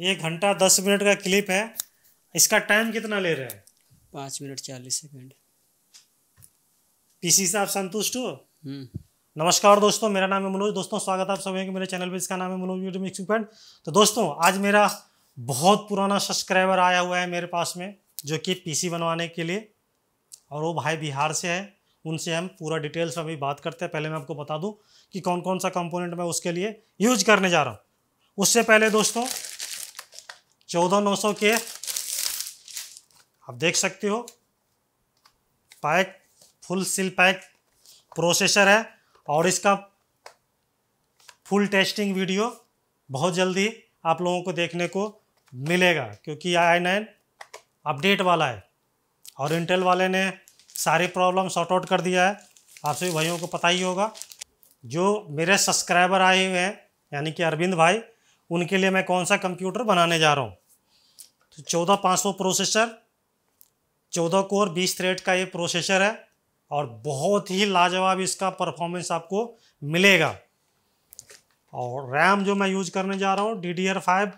ये घंटा दस मिनट का क्लिप है इसका टाइम कितना ले रहे हैं पाँच मिनट चालीस सेकेंड पीसी से आप संतुष्ट हो हम्म। नमस्कार दोस्तों मेरा नाम है मनोज दोस्तों स्वागत है आप सभी के मेरे चैनल पे इसका नाम है मनोज यूट्यूब मिक्सिंग पॉइंट तो दोस्तों आज मेरा बहुत पुराना सब्सक्राइबर आया हुआ है मेरे पास में जो कि पीसी बनवाने के लिए और वो भाई बिहार से है उनसे हम पूरा डिटेल्स में अभी बात करते हैं पहले मैं आपको बता दूँ कि कौन कौन सा कंपोनेंट मैं उसके लिए यूज करने जा रहा हूँ उससे पहले दोस्तों चौदह नौ सौ के आप देख सकते हो pack full seal pack processor है और इसका फुल टेस्टिंग वीडियो बहुत जल्दी आप लोगों को देखने को मिलेगा क्योंकि आई नाइन अपडेट वाला है और इंटेल वाले ने सारी प्रॉब्लम सॉर्ट आउट कर दिया है आप सभी भाइयों को पता ही होगा जो मेरे सब्सक्राइबर आए हुए हैं यानी कि अरविंद भाई उनके लिए मैं कौन सा कंप्यूटर बनाने जा रहा हूँ तो चौदह पाँच सौ प्रोसेसर चौदह कोर बीस थ्रेड का ये प्रोसेसर है और बहुत ही लाजवाब इसका परफॉर्मेंस आपको मिलेगा और रैम जो मैं यूज करने जा रहा हूँ डी डी आर फाइव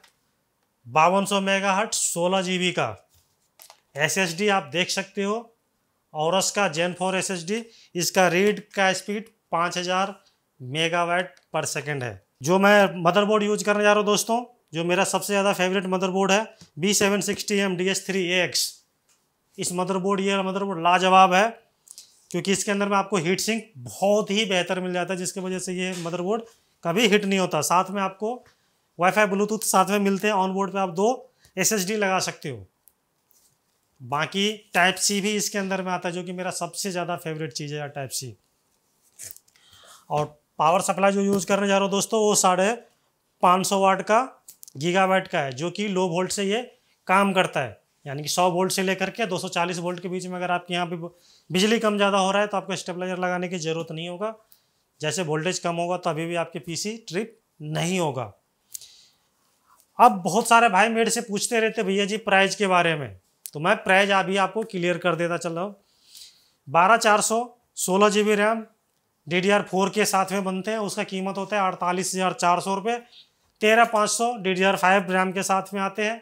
बावन सौ मेगा हट सोलह जी बी का एस एस डी आप देख सकते हो और उसका gen four S S D इसका रीड का स्पीड पाँच हज़ार मेगावाट पर सेकेंड है जो मैं मदरबोर्ड यूज करने जा रहा हूँ दोस्तों जो मेरा सबसे ज़्यादा फेवरेट मदरबोर्ड है B seven sixty M D S three A X इस मदरबोर्ड ये मदरबोर्ड लाजवाब है क्योंकि इसके अंदर में आपको हीट सिंक बहुत ही बेहतर मिल जाता है जिसकी वजह से ये मदरबोर्ड कभी हीट नहीं होता साथ में आपको वाईफाई ब्लूटूथ साथ में मिलते हैं ऑन बोर्ड पर आप दो एस लगा सकते हो बाकी टाइप सी भी इसके अंदर में आता है जो कि मेरा सबसे ज़्यादा फेवरेट चीज़ है टाइप सी और पावर सप्लाई जो यूज़ करने जा रहा हूँ दोस्तों वो साढ़े पाँच सौ वाट का गीगावाट का है जो कि लो वोल्ट से ये काम करता है यानी कि 100 वोल्ट से लेकर के 240 वोल्ट के बीच में अगर आपके यहाँ पे बिजली कम ज़्यादा हो रहा है तो आपको स्टेबलाइजर लगाने की ज़रूरत नहीं होगा जैसे वोल्टेज कम होगा तो अभी भी आपके पीसी ट्रिप नहीं होगा अब बहुत सारे भाई मेरे से पूछते रहते भैया जी प्राइज के बारे में तो मैं प्राइज अभी आपको क्लियर कर देता चल रहा हूँ बारह चार सौ सोलह G B RAM D D R four के साथ में बनते हैं उसका कीमत होता है अड़तालीस हज़ार चार सौ रुपये तेरह पाँच सौ D D R five RAM के साथ में आते हैं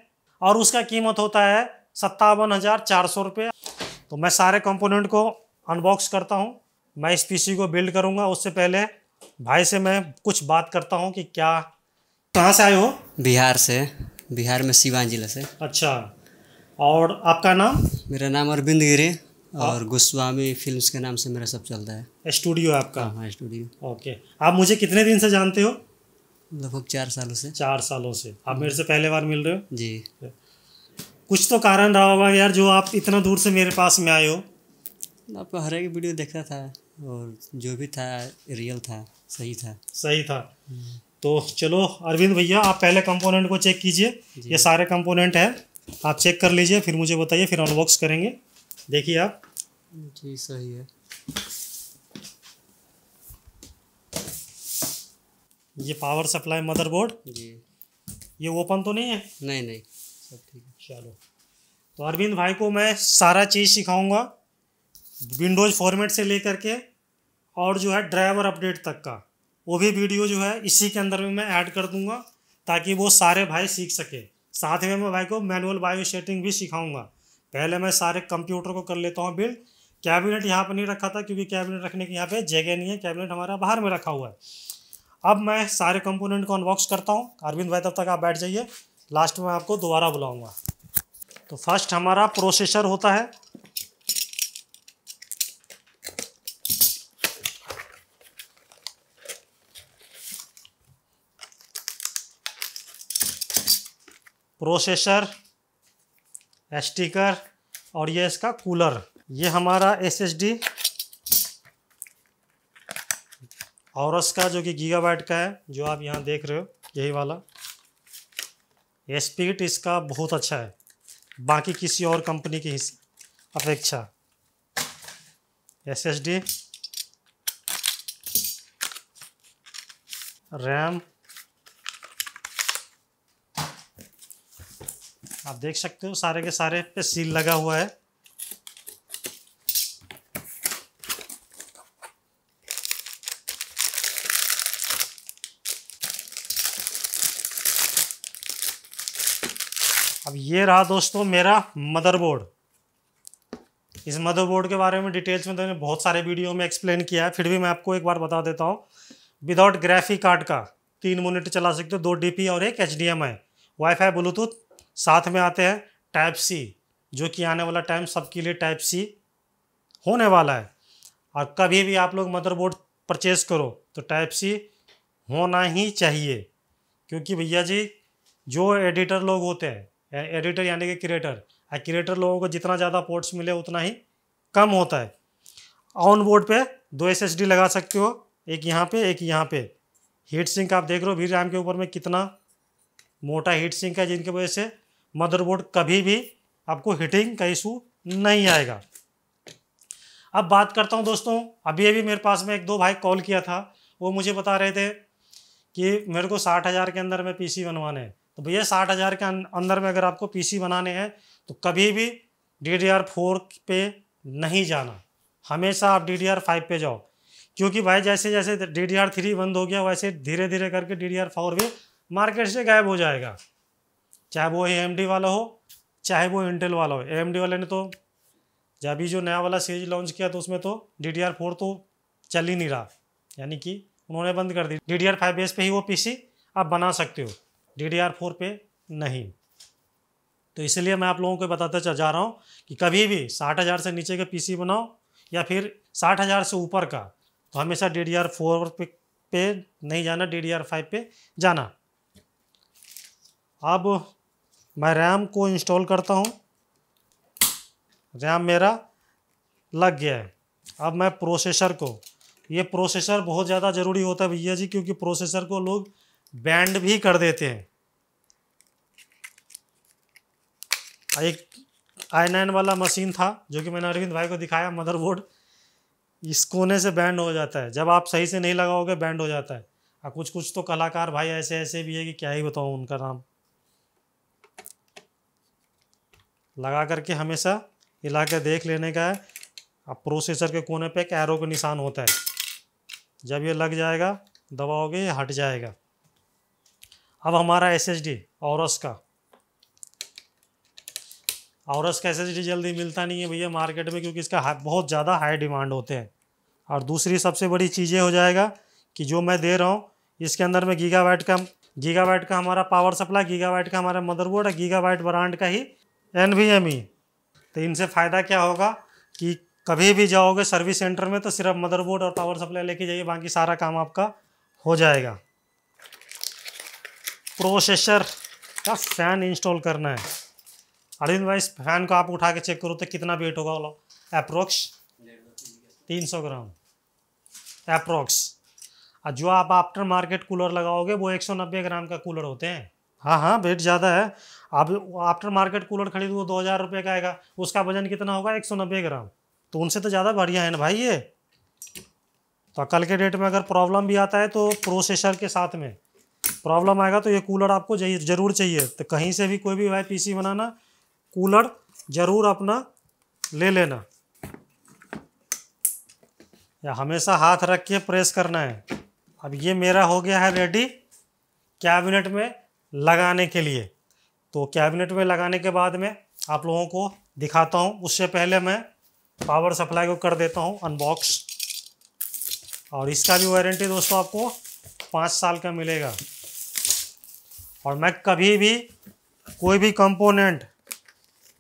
और उसका कीमत होता है सत्तावन हज़ार चार सौ रुपये तो मैं सारे कंपोनेंट को अनबॉक्स करता हूँ मैं इस पीसी को बिल्ड करूंगा उससे पहले भाई से मैं कुछ बात करता हूँ कि क्या कहाँ से आए हो बिहार से बिहार में सिवान जिले से अच्छा और आपका नाम मेरा नाम अरविंद गिरी हाँ। और गोस्वामी फिल्म्स के नाम से मेरा सब चलता है स्टूडियो आपका हाँ, हाँ स्टूडियो ओके आप मुझे कितने दिन से जानते हो लगभग चार सालों से चार सालों से आप मेरे से पहले बार मिल रहे हो जी कुछ तो कारण रहा होगा यार जो आप इतना दूर से मेरे पास में आए हो आपका तो हर एक वीडियो देखता था और जो भी था रियल था सही था सही था हम्म। तो चलो अरविंद भैया आप पहले कंपोनेंट को चेक कीजिए ये सारे कंपोनेंट हैं आप चेक कर लीजिए फिर मुझे बताइए फिर अनबॉक्स करेंगे देखिए आप जी सही है ये पावर सप्लाई मदरबोर्ड जी ये ओपन तो नहीं है नहीं नहीं सब ठीक है चलो तो अरविंद भाई को मैं सारा चीज़ सिखाऊंगा विंडोज़ फॉर्मेट से लेकर के और जो है ड्राइवर अपडेट तक का वो भी वीडियो जो है इसी के अंदर में मैं ऐड कर दूंगा ताकि वो सारे भाई सीख सके साथ में मैं भाई को मैनुअल बायो सेटिंग भी सिखाऊंगा पहले मैं सारे कंप्यूटर को कर लेता हूँ बिल्ड कैबिनेट यहाँ पर नहीं रखा था क्योंकि कैबिनेट रखने की यहाँ पे जगह नहीं है कैबिनेट हमारा बाहर में रखा हुआ है अब मैं सारे कंपोनेंट को अनबॉक्स करता हूँ अरविंद भाई तब तक आप बैठ जाइए लास्ट में आपको दोबारा बुलाऊंगा तो फर्स्ट हमारा प्रोसेसर होता है प्रोसेसर स्टिकर और ये इसका कूलर ये हमारा एसएसडी और उसका जो कि गीगाबाइट का है जो आप यहाँ देख रहे हो यही वाला स्पीड इसका बहुत अच्छा है बाकी किसी और कंपनी की अपेक्षा एस एस डी रैम आप देख सकते हो सारे के सारे पे सील लगा हुआ है अब ये रहा दोस्तों मेरा मदरबोर्ड इस मदरबोर्ड के बारे में डिटेल्स में तो मैंने बहुत सारे वीडियो में एक्सप्लेन किया है फिर भी मैं आपको एक बार बता देता हूँ विदाउट ग्राफिक कार्ड का तीन मोनिटर चला सकते हो दो डीपी और एक एच है वाईफाई ब्लूटूथ साथ में आते हैं टाइप सी जो कि आने वाला टाइम सबके लिए टाइप सी होने वाला है और कभी भी आप लोग मदरबोर्ड परचेज़ करो तो टाइप सी होना ही चाहिए क्योंकि भैया जी जो एडिटर लोग होते हैं एडिटर यानी कि क्रिएटर और क्रिएटर लोगों को जितना ज़्यादा पोर्ट्स मिले उतना ही कम होता है ऑन बोर्ड पे दो एस लगा सकते हो एक यहाँ पे एक यहाँ पे हीट सिंक आप देख रहे हो वी रैम के ऊपर में कितना मोटा हीट सिंक है जिनकी वजह से मदरबोर्ड कभी भी आपको हीटिंग का इशू नहीं आएगा अब बात करता हूँ दोस्तों अभी अभी मेरे पास में एक दो भाई कॉल किया था वो मुझे बता रहे थे कि मेरे को साठ हज़ार के अंदर में पीसी बनवाने हैं तो भैया साठ हज़ार के अं-, अंदर में अगर आपको पीसी बनाने हैं तो कभी भी डी डी आर फोर पे नहीं जाना हमेशा आप डी डी आर फाइव पे जाओ क्योंकि भाई जैसे जैसे डी डी आर थ्री बंद हो गया वैसे धीरे धीरे करके डी डी आर फोर भी मार्केट से गायब हो जाएगा चाहे वो ए एम डी वाला हो चाहे वो इंटेल वाला हो ए एम डी वाले ने तो अभी जो नया वाला सीरीज लॉन्च किया तो उसमें तो डी डी आर फोर तो चल ही नहीं रहा यानी कि उन्होंने बंद कर दी D D R five base पर ही वो पी सी आप बना सकते हो डी डी आर फोर पे नहीं तो इसलिए मैं आप लोगों को बताता जा रहा हूँ कि कभी भी साठ हज़ार से नीचे का पीसी बनाओ या फिर साठ हज़ार से ऊपर का तो हमेशा डी डी आर फोर पे पे नहीं जाना डी डी आर फाइव पे जाना अब मैं रैम को इंस्टॉल करता हूँ रैम मेरा लग गया है अब मैं प्रोसेसर को ये प्रोसेसर बहुत ज़्यादा ज़रूरी होता है भैया जी क्योंकि प्रोसेसर को लोग बैंड भी कर देते हैं एक आई नाइन वाला मशीन था जो कि मैंने अरविंद भाई को दिखाया मदरबोर्ड इस कोने से बैंड हो जाता है जब आप सही से नहीं लगाओगे बैंड हो जाता है और कुछ कुछ तो कलाकार भाई ऐसे ऐसे भी है कि क्या ही बताऊँ उनका नाम लगा करके हमेशा हिला के देख लेने का है अब प्रोसेसर के कोने पे एक एरो का निशान होता है जब ये लग जाएगा दबाओगे ये हट जाएगा अब हमारा एस एस डी औरस का औरस का एस एस डी जल्दी मिलता नहीं है भैया मार्केट में क्योंकि इसका हाँ, बहुत ज़्यादा हाई डिमांड होते हैं और दूसरी सबसे बड़ी चीज़ ये हो जाएगा कि जो मैं दे रहा हूँ इसके अंदर में वाइट का वाइट का हमारा पावर सप्लाई वाइट का हमारा मदरबोर्ड और वाइट ब्रांड का ही ई e। तो इनसे फ़ायदा क्या होगा कि कभी भी जाओगे सर्विस सेंटर में तो सिर्फ मदरबोर्ड और पावर सप्लाई लेके जाइए बाकी सारा काम आपका हो जाएगा प्रोसेसर का फ़ैन इंस्टॉल करना है अरविंद भाई फ़ैन को आप उठा के चेक करो तो कितना वेट होगा वाला अप्रोक्स तीन सौ ग्राम अप्रोक्स और जो आप आफ्टर मार्केट कूलर लगाओगे वो एक सौ नब्बे ग्राम का कूलर होते हैं हाँ हाँ वेट ज़्यादा है आप आफ्टर मार्केट कूलर खरीदो दो हज़ार रुपये का आएगा उसका वजन कितना होगा एक सौ नब्बे ग्राम तो उनसे तो ज़्यादा बढ़िया है ना भाई ये तो कल के डेट में अगर प्रॉब्लम भी आता है तो प्रोसेसर के साथ में प्रॉब्लम आएगा तो ये कूलर आपको ज़रूर चाहिए तो कहीं से भी कोई भी वाई पीसी बनाना कूलर ज़रूर अपना ले लेना या हमेशा हाथ रख के प्रेस करना है अब ये मेरा हो गया है रेडी कैबिनेट में लगाने के लिए तो कैबिनेट में लगाने के बाद में आप लोगों को दिखाता हूँ उससे पहले मैं पावर सप्लाई को कर देता हूँ अनबॉक्स और इसका भी वारंटी दोस्तों आपको पाँच साल का मिलेगा और मैं कभी भी कोई भी कंपोनेंट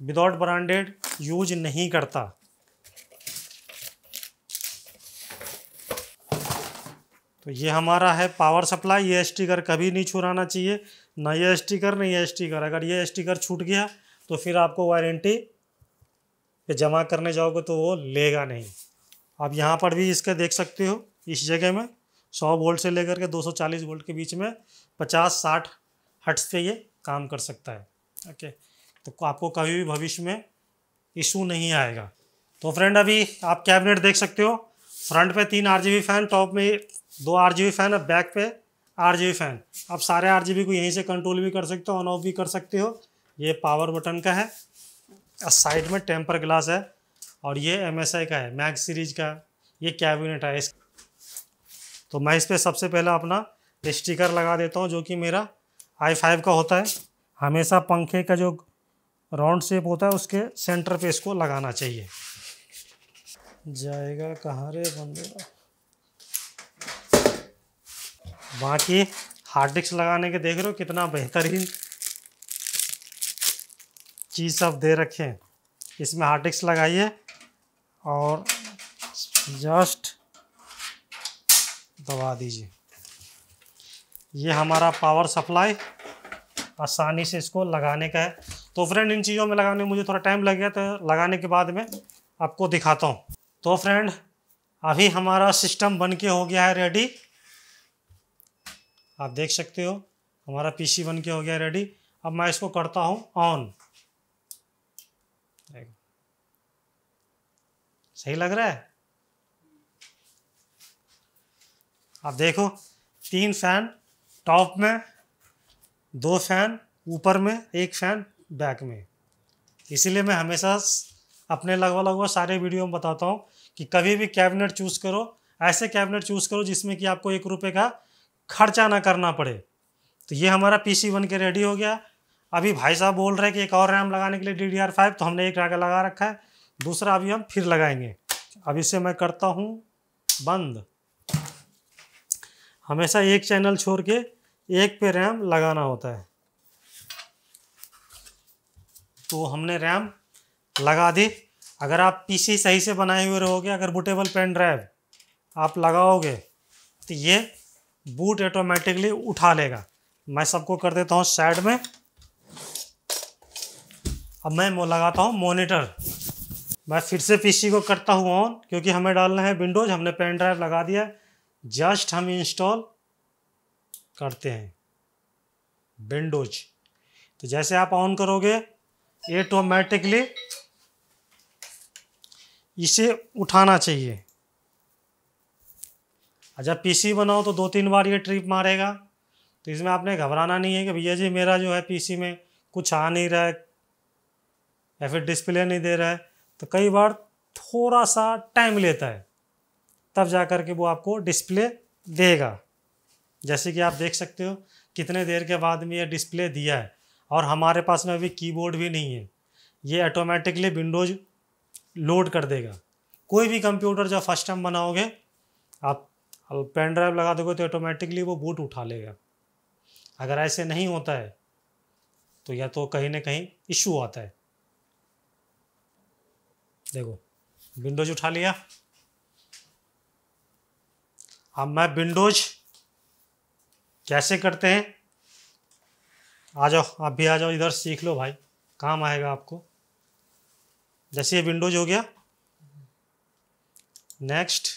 विदाउट ब्रांडेड यूज नहीं करता तो ये हमारा है पावर सप्लाई ये स्टिकर कभी नहीं छुराना चाहिए ना ये स्टिकर नहीं ये स्टिकर अगर ये स्टिकर छूट गया तो फिर आपको वारंटी पे जमा करने जाओगे तो वो लेगा नहीं आप यहाँ पर भी इसके देख सकते हो इस जगह में 100 वोल्ट से लेकर के 240 वोल्ट के बीच में 50 60 हट्स से ये काम कर सकता है ओके तो आपको कभी भी भविष्य में इशू नहीं आएगा तो फ्रेंड अभी आप कैबिनेट देख सकते हो फ्रंट पे तीन आर फैन टॉप में दो आर फैन और बैक पे आर फैन आप सारे आर को यहीं से कंट्रोल भी कर सकते हो ऑन ऑफ भी कर सकते हो ये पावर बटन का है और साइड में टेम्पर ग्लास है और ये एम का है मैक्स सीरीज का ये कैबिनेट है इस तो मैं इस पर सबसे पहला अपना स्टिकर लगा देता हूँ जो कि मेरा आई फाइव का होता है हमेशा पंखे का जो राउंड शेप होता है उसके सेंटर पे इसको लगाना चाहिए जाएगा कहाँ रे बंदे बाकी हार्ड डिस्क लगाने के देख रहे हो कितना बेहतरीन चीज़ सब दे रखे हैं इसमें हार्ड डिस्क लगाइए और जस्ट दबा दीजिए ये हमारा पावर सप्लाई आसानी से इसको लगाने का है तो फ्रेंड इन चीज़ों में लगाने में मुझे थोड़ा टाइम लग गया तो लगाने के बाद में आपको दिखाता हूँ तो फ्रेंड अभी हमारा सिस्टम बन के हो गया है रेडी आप देख सकते हो हमारा पीसी बन के हो गया है रेडी अब मैं इसको करता हूँ ऑन सही लग रहा है आप देखो तीन फैन टॉप में दो फैन ऊपर में एक फैन बैक में इसीलिए मैं हमेशा अपने लगभग लगभग सारे वीडियो में बताता हूँ कि कभी भी कैबिनेट चूज़ करो ऐसे कैबिनेट चूज़ करो जिसमें कि आपको एक रुपये का खर्चा ना करना पड़े तो ये हमारा पी सी बन के रेडी हो गया अभी भाई साहब बोल रहे हैं कि एक और रैम लगाने के लिए डी डी आर फाइव तो हमने एक रैम लगा रखा है दूसरा अभी हम फिर लगाएंगे अब इसे मैं करता हूँ बंद हमेशा एक चैनल छोड़ के एक पे रैम लगाना होता है तो हमने रैम लगा दी अगर आप पीसी सही से बनाए हुए रहोगे अगर बुटेबल पेन ड्राइव आप लगाओगे तो ये बूट ऑटोमेटिकली उठा लेगा मैं सबको कर देता हूँ साइड में अब मैं लगाता हूँ मॉनिटर मैं फिर से पीसी को करता हूँ ऑन क्योंकि हमें डालना है विंडोज़ हमने पेन ड्राइव लगा दिया है जस्ट हम इंस्टॉल करते हैं विंडोज तो जैसे आप ऑन करोगे ऑटोमेटिकली इसे उठाना चाहिए जब पीसी बनाओ तो दो तीन बार ये ट्रिप मारेगा तो इसमें आपने घबराना नहीं है कि भैया जी मेरा जो है पीसी में कुछ आ नहीं रहा है या फिर डिस्प्ले नहीं दे रहा है तो कई बार थोड़ा सा टाइम लेता है तब जा कर के वो आपको डिस्प्ले देगा जैसे कि आप देख सकते हो कितने देर के बाद में ये डिस्प्ले दिया है और हमारे पास में अभी कीबोर्ड भी नहीं है ये ऑटोमेटिकली विंडोज लोड कर देगा कोई भी कंप्यूटर जब फर्स्ट टाइम बनाओगे आप पेन ड्राइव लगा दोगे तो ऑटोमेटिकली वो बूट उठा लेगा अगर ऐसे नहीं होता है तो या तो कहीं ना कहीं इशू आता है देखो विंडोज उठा लिया अब मैं विंडोज कैसे करते हैं आ जाओ आप भी आ जाओ इधर सीख लो भाई काम आएगा आपको जैसे ये विंडोज हो गया नेक्स्ट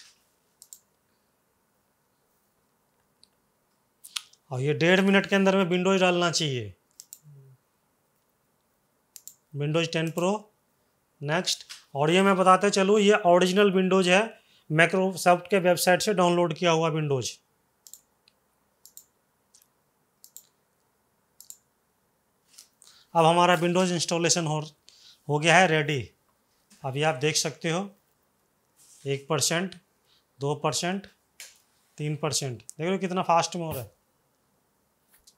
और ये डेढ़ मिनट के अंदर में विंडोज डालना चाहिए विंडोज टेन प्रो नेक्स्ट और ये मैं बताते चलूँ ये ओरिजिनल विंडोज है माइक्रोसॉफ्ट के वेबसाइट से डाउनलोड किया हुआ विंडोज़ अब हमारा विंडोज़ इंस्टॉलेशन हो हो गया है रेडी अभी आप देख सकते हो एक परसेंट दो परसेंट तीन परसेंट देख लो कितना फास्ट में हो रहा है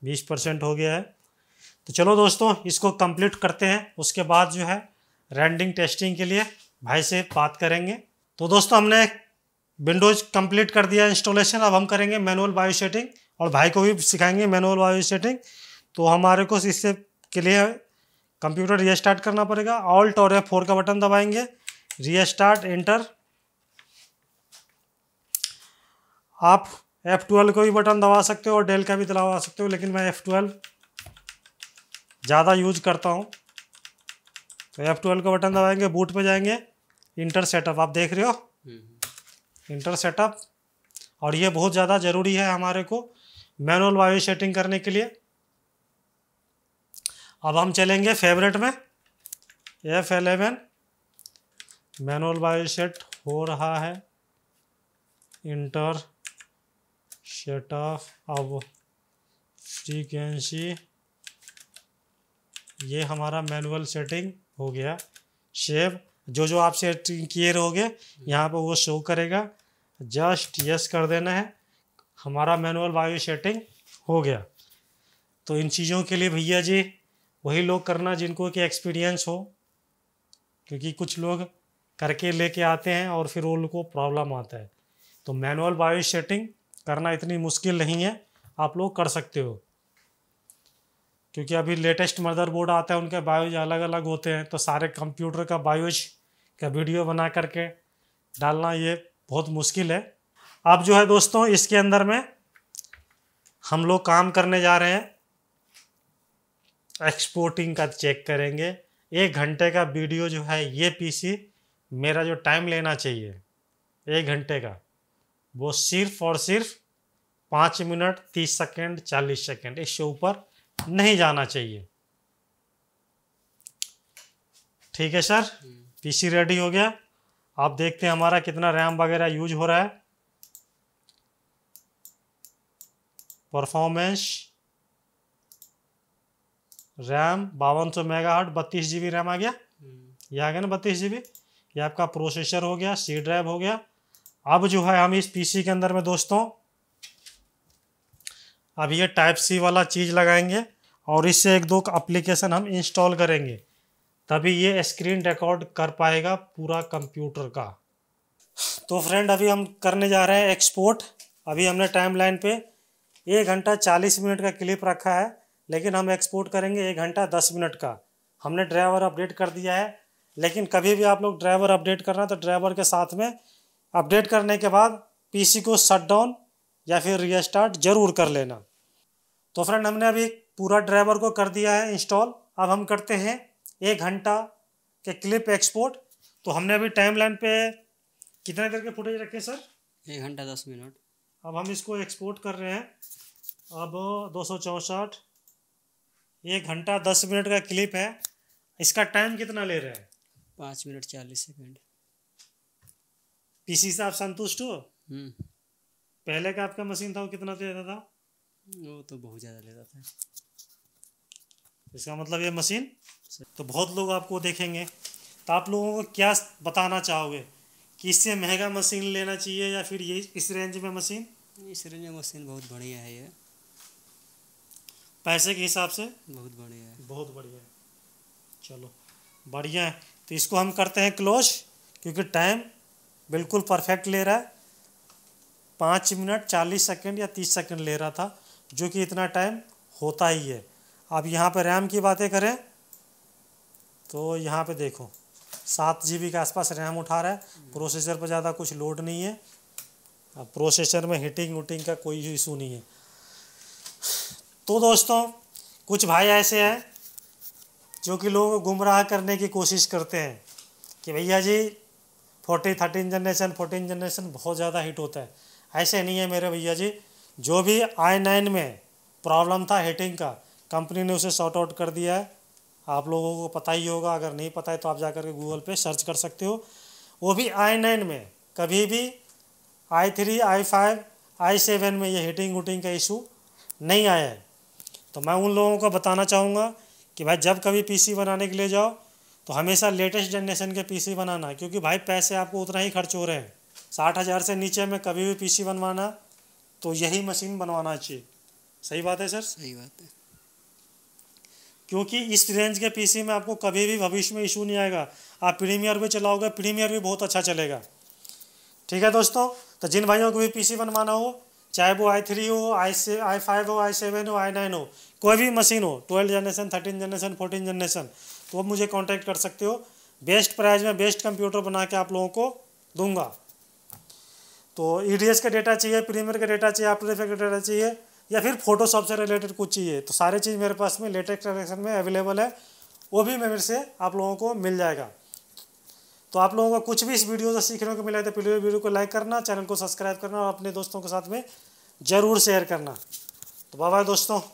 बीस परसेंट हो गया है तो चलो दोस्तों इसको कंप्लीट करते हैं उसके बाद जो है रेंडिंग टेस्टिंग के लिए भाई से बात करेंगे तो दोस्तों हमने विंडोज कंप्लीट कर दिया इंस्टॉलेशन अब हम करेंगे मैनुअल बायो सेटिंग और भाई को भी सिखाएंगे मैनुअल बायो सेटिंग तो हमारे को इससे के लिए कंप्यूटर रीस्टार्ट करना पड़ेगा ऑल्ट और एफ फोर का बटन दबाएंगे रीस्टार्ट एंटर आप एफ ट्वेल्व को भी बटन दबा सकते हो और डेल का भी दबा सकते हो लेकिन मैं एफ ट्वेल्व ज़्यादा यूज करता हूँ तो एफ ट्वेल्व का बटन दबाएंगे बूट पे जाएंगे इंटर सेटअप आप देख रहे हो हम्म। इंटर सेटअप और ये बहुत ज़्यादा ज़रूरी है हमारे को मैनुअल वायु सेटिंग करने के लिए अब हम चलेंगे फेवरेट में एफ एलेवन मैनुअल वायु सेट हो रहा है इंटर सेटअप अब फ्रीक्वेंसी ये हमारा मैनुअल सेटिंग हो गया सेव जो जो आपसे किए रहोगे यहाँ पर वो शो करेगा जस्ट यस कर देना है हमारा मैनुअल वायु सेटिंग हो गया तो इन चीज़ों के लिए भैया जी वही लोग करना जिनको कि एक्सपीरियंस हो क्योंकि कुछ लोग करके लेके आते हैं और फिर उनको प्रॉब्लम आता है तो मैनुअल बायो सेटिंग करना इतनी मुश्किल नहीं है आप लोग कर सकते हो क्योंकि अभी लेटेस्ट मदरबोर्ड आता है उनके बायोज अलग अलग होते हैं तो सारे कंप्यूटर का बायोज का वीडियो बना करके डालना ये बहुत मुश्किल है अब जो है दोस्तों इसके अंदर में हम लोग काम करने जा रहे हैं एक्सपोर्टिंग का चेक करेंगे एक घंटे का वीडियो जो है ये पीसी मेरा जो टाइम लेना चाहिए एक घंटे का वो सिर्फ और सिर्फ पाँच मिनट तीस सेकेंड चालीस सेकेंड इससे ऊपर नहीं जाना चाहिए ठीक है सर पीसी रेडी हो गया आप देखते हैं हमारा कितना रैम वगैरह यूज हो रहा है परफॉर्मेंस रैम बावन सौ मेगा हट बत्तीस जी रैम आ गया हम्म। ये आ गया ना बत्तीस जी ये आपका प्रोसेसर हो गया सी ड्राइव हो गया अब जो है हम इस पीसी के अंदर में दोस्तों अब ये टाइप सी वाला चीज़ लगाएंगे और इससे एक दो अप्लीकेशन हम इंस्टॉल करेंगे तभी ये स्क्रीन रिकॉर्ड कर पाएगा पूरा कंप्यूटर का तो फ्रेंड अभी हम करने जा रहे हैं एक्सपोर्ट अभी हमने टाइम लाइन पे एक घंटा चालीस मिनट का क्लिप रखा है लेकिन हम एक्सपोर्ट करेंगे एक घंटा दस मिनट का हमने ड्राइवर अपडेट कर दिया है लेकिन कभी भी आप लोग ड्राइवर अपडेट कर रहे हैं तो ड्राइवर के साथ में अपडेट करने के बाद पीसी को शट डाउन या फिर रीस्टार्ट जरूर कर लेना तो फ्रेंड हमने अभी पूरा ड्राइवर को कर दिया है इंस्टॉल अब हम करते हैं एक घंटा के क्लिप एक्सपोर्ट तो हमने अभी टाइम लाइन पे कितने देर के फुटेज रखे सर एक घंटा दस मिनट अब हम इसको एक्सपोर्ट कर रहे हैं अब दो सौ चौंसठ एक घंटा दस मिनट का क्लिप है इसका टाइम कितना ले रहे हैं पाँच मिनट चालीस सेकेंड पीसी से आप संतुष्ट हो हम्म। पहले का आपका मशीन था वो कितना देता था वो तो बहुत ज़्यादा लेता था इसका मतलब ये मशीन तो बहुत लोग आपको देखेंगे तो आप लोगों को क्या बताना चाहोगे कि इससे महंगा मशीन लेना चाहिए या फिर ये इस रेंज में मशीन इस रेंज में मशीन बहुत बढ़िया है ये पैसे के हिसाब से बहुत बढ़िया है बहुत बढ़िया है चलो बढ़िया है तो इसको हम करते हैं क्लोज क्योंकि टाइम बिल्कुल परफेक्ट ले रहा है पाँच मिनट चालीस सेकंड या तीस सेकंड ले रहा था जो कि इतना टाइम होता ही है अब यहाँ पर रैम की बातें करें तो यहाँ पे देखो सात जी के आसपास रैम उठा रहा है प्रोसेसर पर ज़्यादा कुछ लोड नहीं है अब प्रोसेसर में हीटिंग वटिंग का कोई इशू नहीं है तो दोस्तों कुछ भाई ऐसे हैं जो कि लोग गुमराह करने की कोशिश करते हैं कि भैया जी forty thirteen generation fourteen generation बहुत ज़्यादा हीट होता है ऐसे नहीं है मेरे भैया जी जो भी आई नाइन में प्रॉब्लम था हीटिंग का कंपनी ने उसे शॉर्ट आउट कर दिया है आप लोगों को पता ही होगा अगर नहीं पता है तो आप जा के गूगल पे सर्च कर सकते हो वो भी आई नाइन में कभी भी I three I five I seven में ये हीटिंग वूटिंग का इशू नहीं आया है तो मैं उन लोगों को बताना चाहूँगा कि भाई जब कभी पीसी बनाने के लिए जाओ तो हमेशा लेटेस्ट जनरेशन के पीसी बनाना क्योंकि भाई पैसे आपको उतना ही खर्च हो रहे हैं साठ हज़ार से नीचे में कभी भी पीसी बनवाना तो यही मशीन बनवाना चाहिए सही बात है सर सही बात है क्योंकि इस रेंज के पीसी में आपको कभी भी भविष्य में इशू नहीं आएगा आप प्रीमियर भी चलाओगे प्रीमियर भी बहुत अच्छा चलेगा ठीक है दोस्तों तो जिन भाइयों को भी पीसी बनवाना हो चाहे वो आई थ्री हो आई से आई फाइव हो आई सेवन हो आई नाइन हो कोई भी मशीन हो twelfth generation thirteen generation fourteen generation तो आप मुझे कांटेक्ट कर सकते हो बेस्ट प्राइस में बेस्ट कंप्यूटर बना के आप लोगों को दूंगा तो ई e का डेटा चाहिए प्रीमियर का डेटा चाहिए आप का डेटा चाहिए या फिर फोटोशॉप से रिलेटेड कुछ चाहिए तो सारे चीज़ मेरे पास में लेटेस्ट कलेक्शन में अवेलेबल है वो भी मेरे से आप लोगों को मिल जाएगा तो आप लोगों को कुछ भी इस वीडियो से सीखने को मिला है तो प्लीज़ वीडियो को लाइक करना चैनल को सब्सक्राइब करना और अपने दोस्तों के साथ में ज़रूर शेयर करना तो बाय दोस्तों